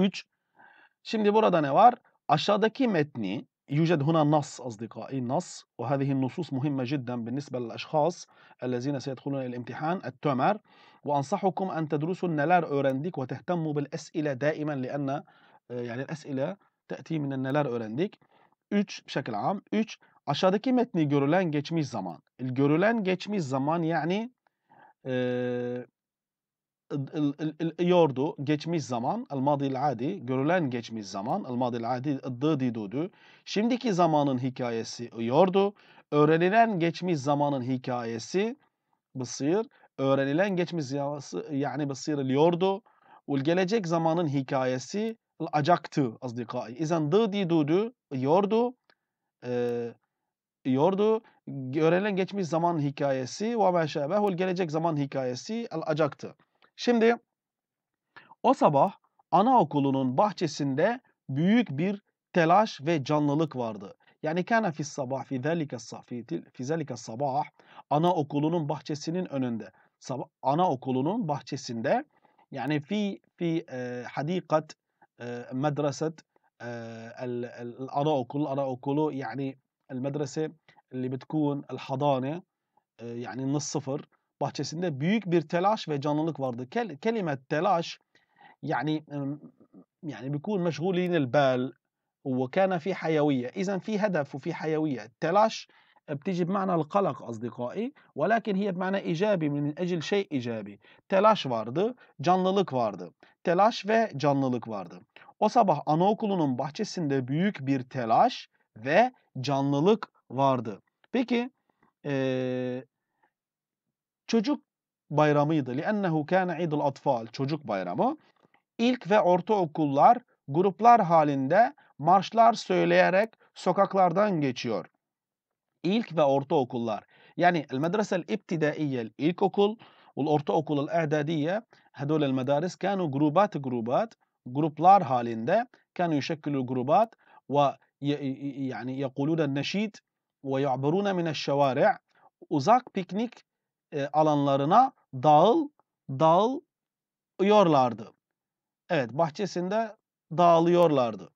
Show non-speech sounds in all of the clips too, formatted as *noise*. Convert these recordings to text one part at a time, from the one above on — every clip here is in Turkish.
3 Şimdi burada ne var? Aşağıdaki metni يوجد هنا نص أصدقائي نص وهذه النصوص مهمة جدا بالنسبة للأشخاص الذين سيدخلون الامتحان التمر وأنصحكم أن تدرسوا النلار أورنديك وتهتموا بالأسئلة دائما لأن آه، يعني الأسئلة تأتي من النلار أورنديك 3 بشكل عام 3 aşağıdaki metni görülen geçmiş zaman. Görülen geçmiş zaman يعني آه، yordu geçmiş zaman el madil adi görülen geçmiş zaman el madil adi dıdi dudu şimdiki zamanın hikayesi yordu öğrenilen geçmiş zamanın hikayesi basir, öğrenilen geçmiş ziyası yani basir yordu ul gelecek zamanın hikayesi acaktı azdikai izan dıdi dudu yordu e, yordu öğrenilen geçmiş zaman hikayesi ve meşabehul gelecek zaman hikayesi acaktı Şimdi o sabah anaokulunun bahçesinde büyük bir telaş ve canlılık vardı. Yani kana fi sabah fi zalika fi zalika sabah anaokulunun bahçesinin önünde. Sabah, okulunun bahçesinde yani fi fi e, hadikat e, medreset e, el, el, anaokul anaokulu yani medrese اللي بتكون الحضانة يعني من الصفر bahçesinde büyük bir telaş ve canlılık vardı. Kel, kelime telaş yani يعني بيكون مشغولين البال وكان في حيوية إذا في هدف وفي حيوية التلاش بتيجي بمعنى القلق أصدقائي ولكن هي بمعنى إيجابي من أجل شيء إيجابي telaş vardı canlılık vardı telaş ve canlılık vardı o sabah anaokulunun bahçesinde büyük bir telaş ve canlılık vardı peki ee, çocuk bayramıydı. لِأَنَّهُ كَانَ عِيدُ الْاَطْفَالِ Çocuk bayramı. İlk ve ortaokullar gruplar halinde marşlar söyleyerek sokaklardan geçiyor. İlk ve ortaokullar. Yani المدرسة الابتدائية ilkokul والortaokul el-i'dadiye هذول المدارس كانوا جروبات جروبات gruplar halinde كانوا يشكلوا جروبات ve yani يقولون النشيد ويعبرون من الشوارع uzak piknik alanlarına dağıl dağılıyorlardı. Evet bahçesinde dağılıyorlardı.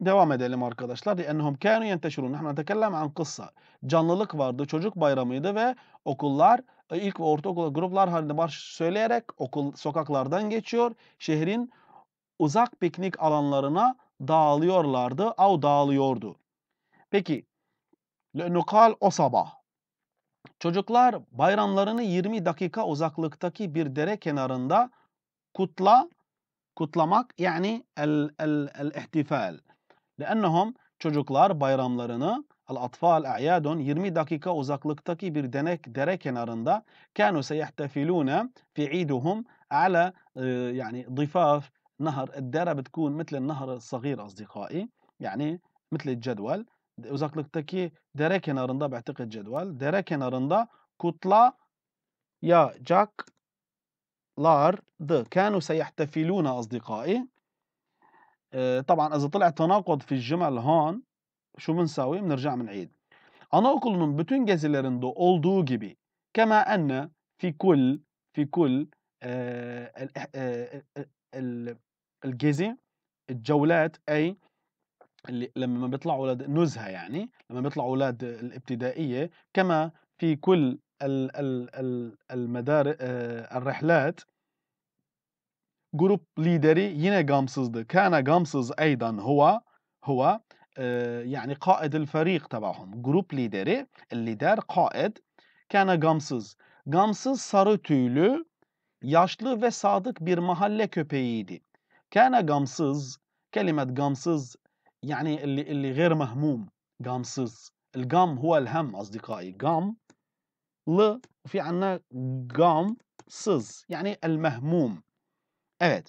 Devam edelim arkadaşlar. Ennehum kânû yenteşirûn. Nahnu netekellem an kıssa. Canlılık vardı, çocuk bayramıydı ve okullar ilk ve ortaokul gruplar halinde marş söyleyerek okul sokaklardan geçiyor. Şehrin uzak piknik alanlarına dağılıyorlardı. Av dağılıyordu. Peki. Lönukal o sabah. Çocuklar bayramlarını 20 dakika uzaklıktaki bir dere kenarında kutla kutlamak yani el el el ihtifal. لأنهم çocuklar bayramlarını atfal أعياد 20 dakika uzaklıktaki bir denek dere kenarında كانوا سيحتفلون في عيدهم على يعني ضفاف نهر الدره بتكون مثل النهر الصغير أصدقائي يعني مثل الجدول uzaklıktaki dere kenarında be'tiket cedvel. Dere kenarında kutlayacaklardı. Kânû seyehtefilûne azdikai. طبعا اذا طلع تناقض في الجمل هون شو بنساوي بنرجع بنعيد anaokulunun bütün gezilerinde olduğu gibi kema enne fi kul fi kul الجزي الجولات أي اللي لما بيطلعوا اولاد نزهه يعني لما بيطلعوا اولاد الابتدائيه كما في كل ال ال ال المدار آه، الرحلات جروب ليدري ينا قامصز كان قامصز ايضا هو هو آه، يعني قائد الفريق تبعهم جروب ليدري اللي دار قائد كان قامصز قامصز صار تولو yaşlı ve sadık bir mahalle köpeğiydi. Kana gamsız, kelime يعني اللي اللي غير مهموم قامصز القام هو الهم اصدقائي قام ل وفي عنا قام سز يعني المهموم ايت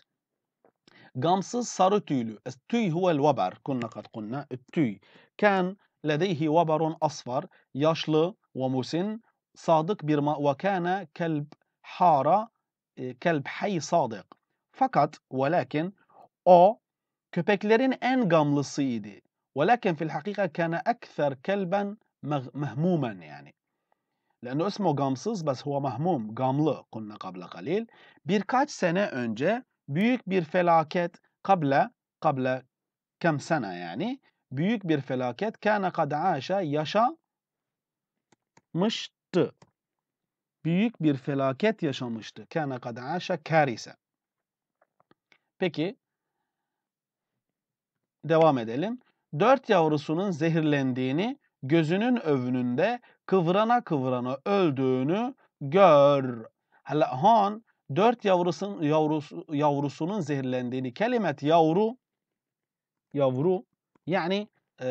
قامصز صار تويلو التوي هو الوبر كنا قد قلنا التوي كان لديه وبر اصفر يشل ومسن صادق برما وكان كلب حاره إيه، كلب حي صادق فقط ولكن او köpeklerin en gamlısıydı. ولكن في الحقيقة كان أكثر كلبا مهموما يعني لأنه اسمه gamsız بس هو مهموم gamlı قلنا قبل قليل birkaç sene önce büyük bir felaket قبل قبل كم سنة yani büyük bir felaket كان قد عاش yaşamıştı büyük bir felaket yaşamıştı كان قد عاش كارثة peki devam edelim. Dört yavrusunun zehirlendiğini, gözünün övününde kıvrana kıvrana öldüğünü gör. Hala han dört yavrusun, yavrusu, yavrusunun zehirlendiğini kelimet yavru yavru yani e,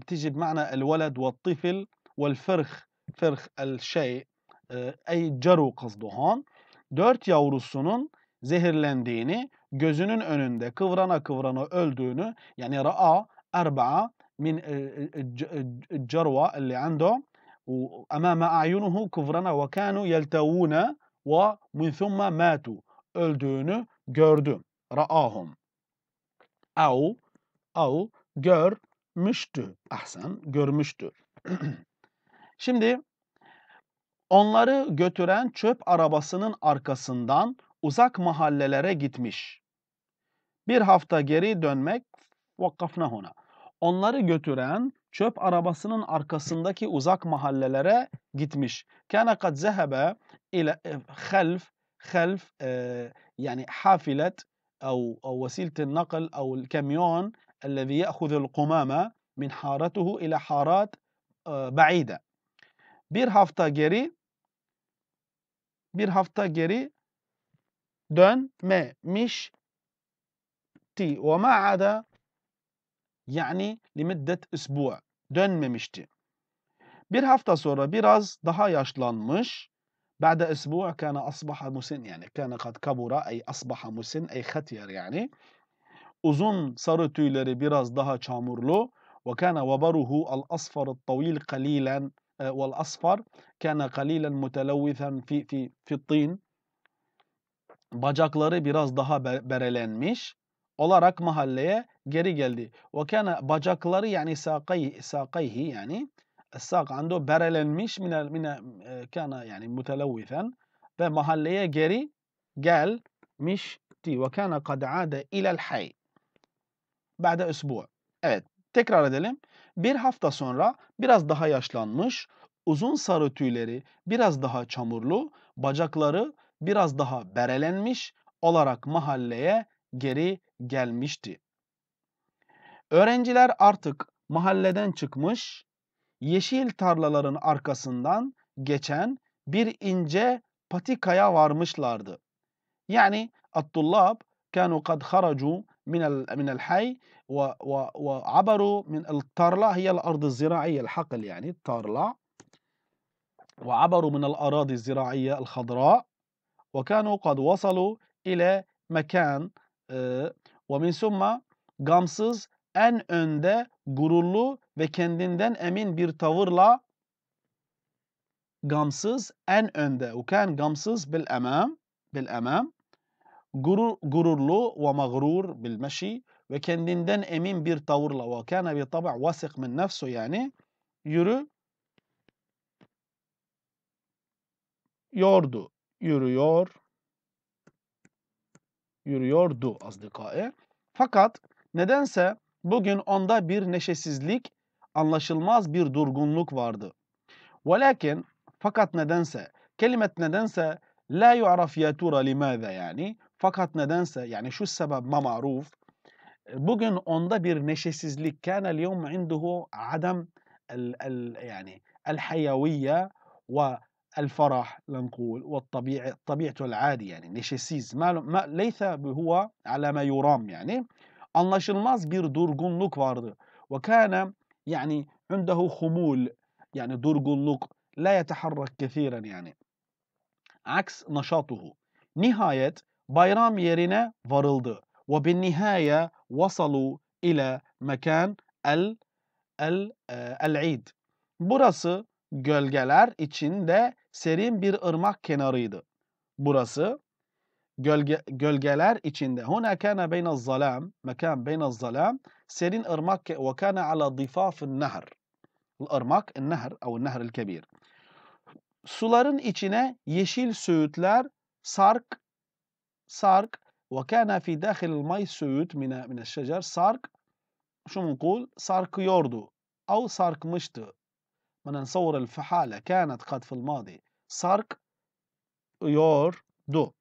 بتيجي بمعنى الولد والطفل والفرخ فرخ الشيء e, أي جرو قصده هون dört yavrusunun zehirlendiğini gözünün önünde kıvrana kıvrana öldüğünü yani ra'a erba'a min e, e, e, cerva amama عنده أمام ve كفرنا وكانوا ve min ثم ماتوا öldüğünü gördü. Ra'ahum. Au au görmüştü. Ahsen, görmüştü. *clears throat* Şimdi onları götüren çöp arabasının arkasından uzak mahallelere gitmiş. Bir hafta geri dönmek vakkafna ona. Onları götüren çöp arabasının arkasındaki uzak mahallelere gitmiş. Kana kad zehebe ile خلف خلف yani hafilet أو أو وسيلة النقل أو الكاميون الذي يأخذ القمامة من حارته إلى حارات بعيدة bir hafta geri bir hafta geri dönmemiş تي وما عدا يعني لمدة أسبوع دون dönmemişti. Bir hafta بيراز biraz daha مش بعد أسبوع كان أصبح مسن يعني كان قد كبر أي أصبح مسن أي ختير يعني uzun sarı tüyleri biraz daha çamurlu وكان وبره الأصفر الطويل قليلا آه، والأصفر كان قليلا متلوثا في في في الطين بيراز biraz daha مش olarak mahalleye geri geldi. Ve kana bacakları yani saqayhi saqayhi yani saq ando berelenmiş mine, mine e, kana yani mutelevvifen ve mahalleye geri gelmişti. Ve kana kad ade ilel hay. Ba'de usbu. Evet tekrar edelim. Bir hafta sonra biraz daha yaşlanmış, uzun sarı tüyleri biraz daha çamurlu, bacakları biraz daha berelenmiş olarak mahalleye geri gelmişti. Öğrenciler artık mahalleden çıkmış, yeşil tarlaların arkasından geçen bir ince patikaya varmışlardı. Yani الطلاب كانوا قد خرجوا من من الحي وعبروا من الترلة هي الأرض الزراعية الحقل يعني الترلة وعبروا من الأراضي الزراعية الخضراء وكانوا قد وصلوا إلى مكان وَمِنْ سُمَّ Gamsız, en önde, gururlu ve kendinden emin bir tavırla gamsız, en önde. وَكَانْ gamsız bil emam, bil emam. Gurur, gururlu ve mağrur bil meşi ve kendinden emin bir tavırla ve kana bi tab' vasik min nefsu yani yürü yordu yürüyor yürüyordu azdikae. Fakat nedense bugün onda bir neşesizlik, anlaşılmaz bir durgunluk vardı. Velakin fakat nedense, kelimet nedense la yu'raf ya tura limaza yani fakat nedense yani şu sebep ma maruf bugün onda bir neşesizlik kana اليوم عنده عدم ال ال yani el hayaviyye ve الفرح لنقول والطبيعة طبيعته العادي يعني نشيسيز ما, ما ليس هو على ما يرام يعني anlaşılmaz bir durgunluk vardı وكان يعني عنده خمول يعني durgunluk لا يتحرك كثيرا يعني عكس نشاطه nihayet bayram yerine varıldı وبالنهاية وصلوا إلى مكان el el el العيد burası gölgeler içinde serin bir ırmak kenarıydı. Burası gölge, gölgeler içinde. Huna kana beyne zalam, mekan beyne zalam, serin ırmak ve kana ala difafın nehr. Irmak, nehr, o nehr kebir. Suların içine yeşil söğütler, sark, sark, ve kana fi dahil el may söğüt mine, mine şecer, sark, şu mukul, sarkıyordu. Av sarkmıştı. من el fahale, كانت قد في madi. صرك يور دو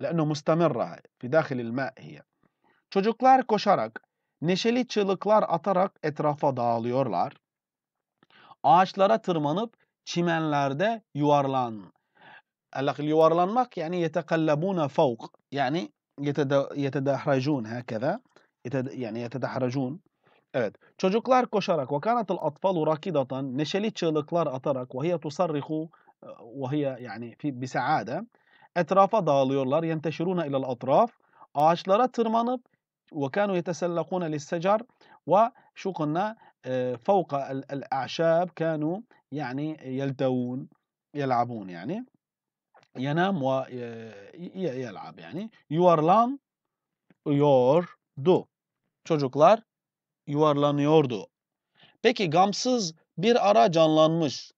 لأنه مستمرة في داخل الماء هي. Çocuklar koşarak neşeli çığlıklar atarak etrafa dağılıyorlar. Ağaçlara tırmanıp çimenlerde yuvarlan. yuvarlanmak yani yetekallabuna fawq yani yetedahracun hakeza. yani yetedahracun. Evet. Çocuklar koşarak ve kanatul atfalu rakidatan neşeli çığlıklar atarak ve hiye tusarrihu وهي يعني في بسعادة أطراف dağılıyorlar ينتشرون إلى الأطراف ağaçlara tırmanıp وكانوا يتسلقون للسجر وشو قلنا آه، فوق الأعشاب كانوا يعني يلتوون يلعبون يعني ينام ويلعب آه، يعني يور دو çocuklar yuvarlanıyordu peki gamsız bir ara canlanmış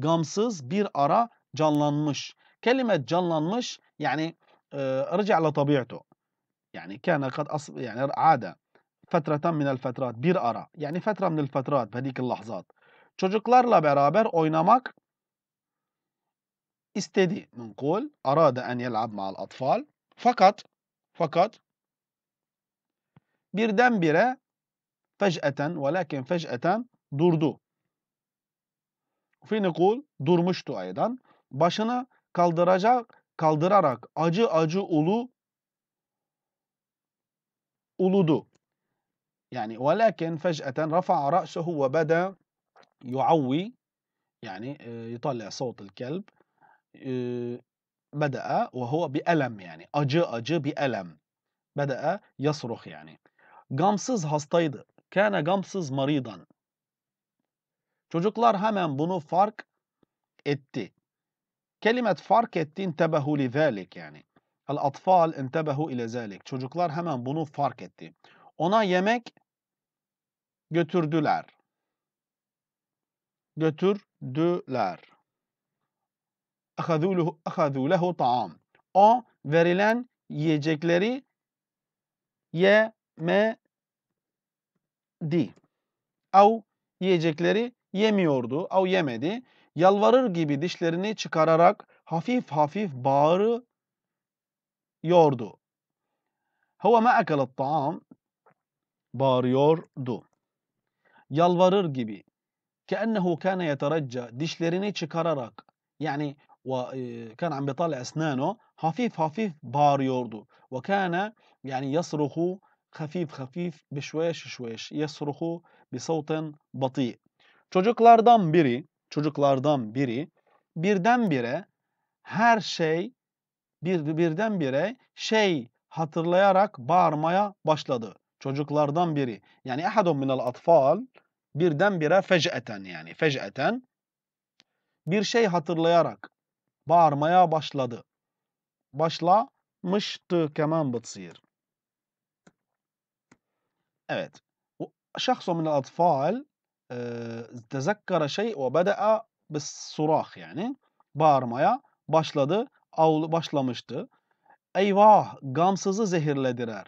gamsız bir ara canlanmış Kelime canlanmış yani يعني رجع لطبيعته يعني كان قد أص... يعني عاد فترة من الفترات bir ara Yani فترة من الفترات بهذيك اللحظات çocuklarla beraber oynamak istedi منقول أراد أن يلعب مع الأطفال fakat fakat birdenbire fec'eten velakin fec'eten durdu Fi nekul durmuştu aydan. Başını kaldıracak, kaldırarak acı acı ulu uludu. Yani يعني ولكن فجأة رفع رأسه وبدا يعوي يعني يطلع صوت الكلب بدأ وهو بألم يعني acı acı بألم بدأ يصرخ يعني gamsız hastaydı. Kana gamsız maridan. Çocuklar hemen bunu fark etti. Kelimet fark etti intebehu li zalik yani. El atfal intebehu ile zalik. Çocuklar hemen bunu fark etti. Ona yemek götürdüler. Götürdüler. Ahadu lehu taam. O verilen yiyecekleri yemedi. Av yiyecekleri yemiyordu av yemedi. Yalvarır gibi dişlerini çıkararak hafif hafif bağırı yordu. Hava ma akala taam bağırıyordu. Yalvarır gibi. كأنه كان يترجى dişlerini çıkararak yani ve kan عم بيطلع اسنانه hafif hafif bağırıyordu Ve وكان يعني يصرخ خفيف خفيف بشويش شويش يصرخ بصوت بطيء Çocuklardan biri, çocuklardan biri birdenbire her şey bir birdenbire şey hatırlayarak bağırmaya başladı. Çocuklardan biri. Yani ehadun minel atfal birdenbire fec'eten yani fec'eten bir şey hatırlayarak bağırmaya başladı. Başlamıştı keman bıtsir. Evet. Şahsu minel atfal آه، تذكر شيء وبدأ بالصراخ يعني بارمايا başladı avlu أيواه eyvah gamsızı zehirlediler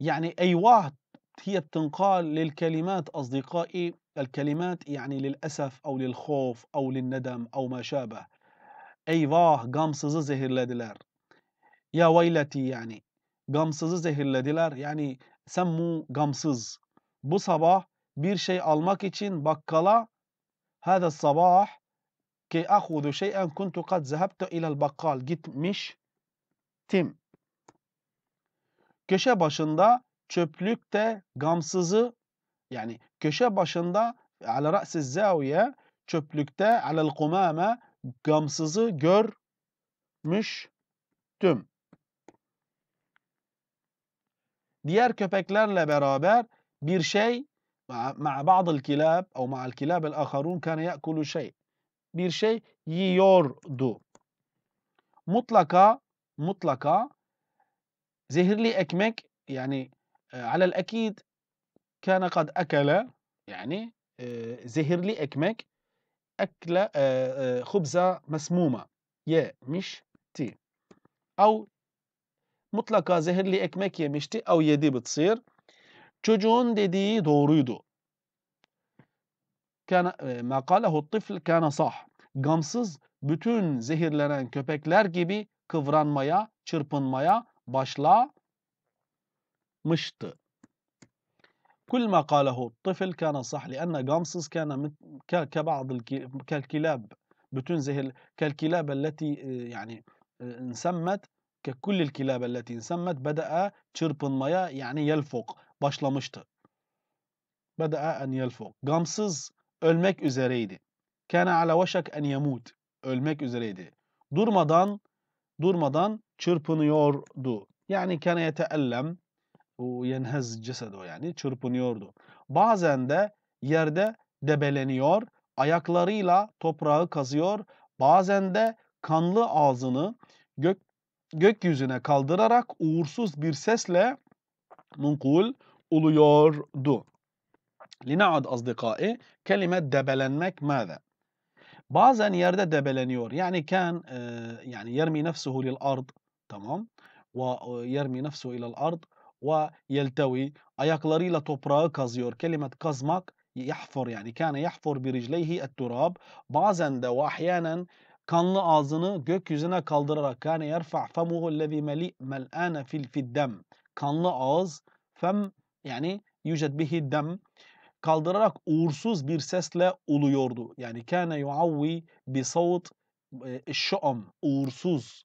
يعني أيواه هي التنقال للكلمات أصدقائي الكلمات يعني للأسف أو للخوف أو للندم أو ما شابه أيواه قمصز زهر لدلار يا ويلتي يعني قمصز زهر لدلار يعني سموا قمصز بصباح bir şey almak için bakkala hada sabah ki ahudu şey'en kuntu kad zehabtu ilal bakkal gitmiş tim. Köşe başında çöplükte gamsızı yani köşe başında ala ra'si zaviye çöplükte alel kumame gamsızı görmüştüm. Diğer köpeklerle beraber bir şey مع, بعض الكلاب أو مع الكلاب الآخرون كان يأكل شيء bir şey yiyordu. مطلقة مطلقة زهرلي أكمك يعني آه، على الأكيد كان قد أكل يعني آه، زهرلي أكمك أكل آه، خبزة مسمومة يا مش تي أو مطلقة زهر لي أكمك تي أو يدي بتصير Çocuğun dediği doğruydu. Kana, e, makalehu tıfl kana sah. Gamsız bütün zehirlenen köpekler gibi kıvranmaya, çırpınmaya başlamıştı. كل ما قاله الطفل كان صح لأن غامسس كان كبعض كالكلاب بتون زي كالكلاب التي يعني انسمت ككل الكلاب التي انسمت بدأ تشربن مياه يعني يلفق başlamıştı. Beda'a en yelfuk. Gamsız ölmek üzereydi. Kana ala veşek en yemut. Ölmek üzereydi. Durmadan durmadan çırpınıyordu. Yani kana yeteellem yenhez cesedu yani çırpınıyordu. Bazen de yerde debeleniyor, ayaklarıyla toprağı kazıyor, bazen de kanlı ağzını gök gökyüzüne kaldırarak uğursuz bir sesle munkul oluyordu. Linaad azdikai kelime debelenmek mâze? Bazen yerde debeleniyor. Yani kan e, yani yermi nefsuhu lil ard tamam ve e, yermi nefsuhu ilal ard ve yeltevi ayaklarıyla toprağı kazıyor. Kelimet kazmak yahfur yani kâne yahfur bir ricleyhi turab. Bazen de ve ahyanen kanlı ağzını gökyüzüne kaldırarak kâne yerfa' femuhu mali mel'âne fil fiddem. Kanlı ağız fem yani yüced bihi dem kaldırarak uğursuz bir sesle uluyordu. Yani kana yuavvi bi savut e, şu'um uğursuz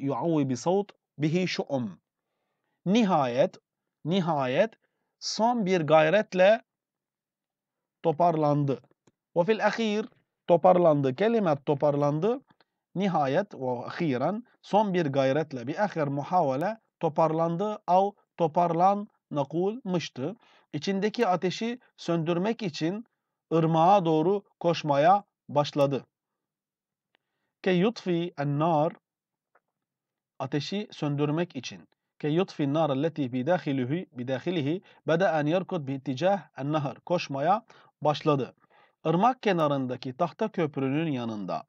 yuavvi bi savut bihi şu'um. Nihayet nihayet son bir gayretle toparlandı. Ve fil ahir toparlandı. Kelime toparlandı. Nihayet ve ahiren son bir gayretle bir ahir muhavele toparlandı av toparlan nakul mıştı. İçindeki ateşi söndürmek için ırmağa doğru koşmaya başladı. Ke yutfi en nar ateşi söndürmek için. Ke yutfi nar allati bidahilihi bidahilihi bada en yerkud bi itticah en nehar koşmaya başladı. Irmak kenarındaki tahta köprünün yanında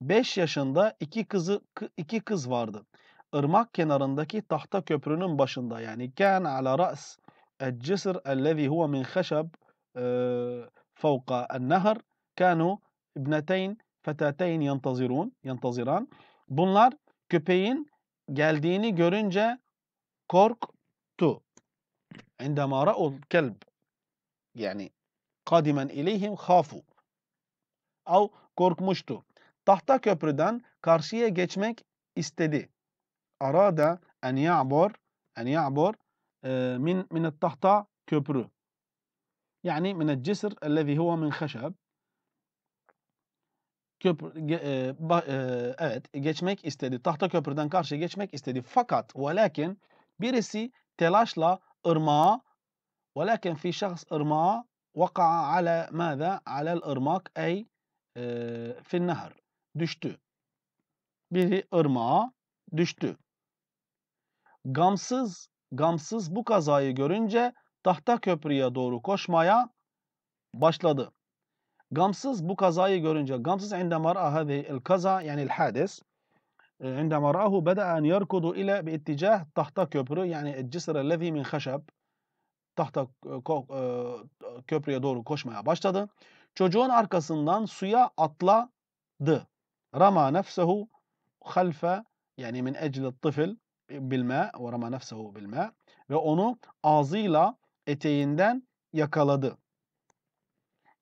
5 yaşında iki kızı iki kız vardı ırmak kenarındaki tahta köprünün başında yani kan ala ra's الجسر الذي هو من خشب فوق النهر كانوا ابنتين فتاتين ينتظرون ينتظران bunlar köpeğin geldiğini görünce korktu عندما رأوا الكلب yani kadimen ileyhim khafu av korkmuştu tahta köprüden karşıya geçmek istedi أراد أن يعبر أن يعبر من من التحتة كوبرو يعني من الجسر الذي هو من خشب köprü e, ba, e, evet geçmek istedi. Tahta köprüden karşıya geçmek istedi. Fakat ve lakin birisi telaşla ırmağa ve lakin fi şahs ırmağa vaka'a ala mâza alel ırmak ey e, fil nehar düştü. Biri ırmağa düştü. Gamsız, gamsız bu kazayı görünce tahta köprüye doğru koşmaya başladı. Gamsız bu kazayı görünce, gamsız indemar هذه الكذا yani الحادث عندما رآه بدأ أن يركض إلى باتجاه تحت köprü yani الجسر الذي من خشب تحت köprüye doğru koşmaya başladı. Çocuğun arkasından suya atladı. Rama nefsehu halfe yani min ecli tıfil bilme, orama nefsehu bilme ve onu ağzıyla eteğinden yakaladı.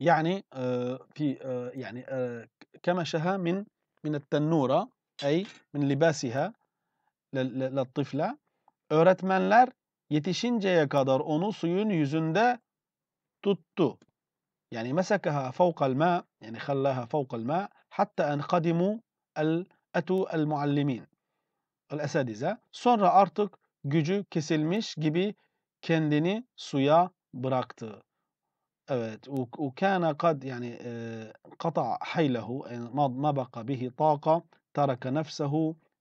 Yani e, fi e, yani e, kemeşeha min min tennura ey min libasiha lattifla öğretmenler yetişinceye kadar onu suyun yüzünde tuttu. Yani mesekaha fawqa'l ma yani khallaha fawqa'l ma hatta en kadimu el etu el muallimin el-esedize. Sonra artık gücü kesilmiş gibi kendini suya bıraktı. Evet. u قد يعني قطع حيله ما بقى به طاقة ترك نفسه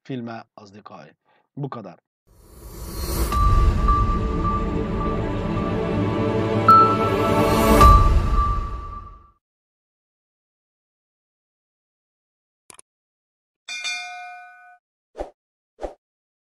في الماء أصدقائي. Bu kadar.